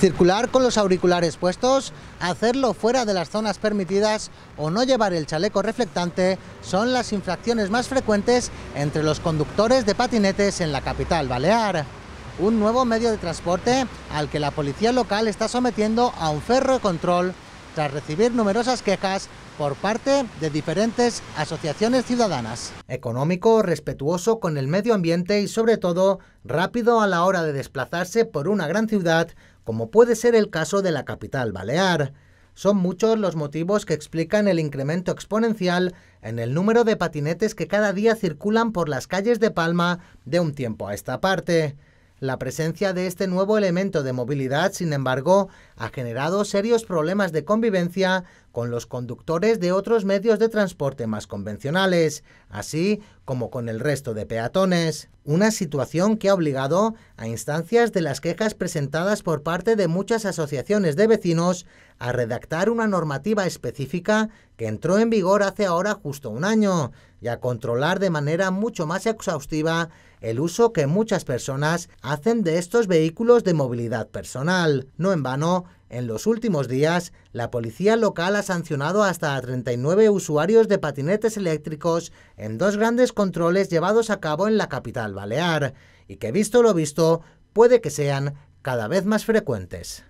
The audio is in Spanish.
Circular con los auriculares puestos, hacerlo fuera de las zonas permitidas o no llevar el chaleco reflectante son las infracciones más frecuentes entre los conductores de patinetes en la capital balear. Un nuevo medio de transporte al que la policía local está sometiendo a un ferro control tras recibir numerosas quejas por parte de diferentes asociaciones ciudadanas. Económico, respetuoso con el medio ambiente y sobre todo rápido a la hora de desplazarse por una gran ciudad, como puede ser el caso de la capital balear. Son muchos los motivos que explican el incremento exponencial en el número de patinetes que cada día circulan por las calles de Palma de un tiempo a esta parte. La presencia de este nuevo elemento de movilidad, sin embargo, ha generado serios problemas de convivencia con los conductores de otros medios de transporte más convencionales, así como con el resto de peatones. Una situación que ha obligado a instancias de las quejas presentadas por parte de muchas asociaciones de vecinos a redactar una normativa específica que entró en vigor hace ahora justo un año y a controlar de manera mucho más exhaustiva el uso que muchas personas hacen de estos vehículos de movilidad personal. No en vano, en los últimos días, la policía local ha sancionado hasta a 39 usuarios de patinetes eléctricos en dos grandes controles llevados a cabo en la capital balear, y que visto lo visto, puede que sean cada vez más frecuentes.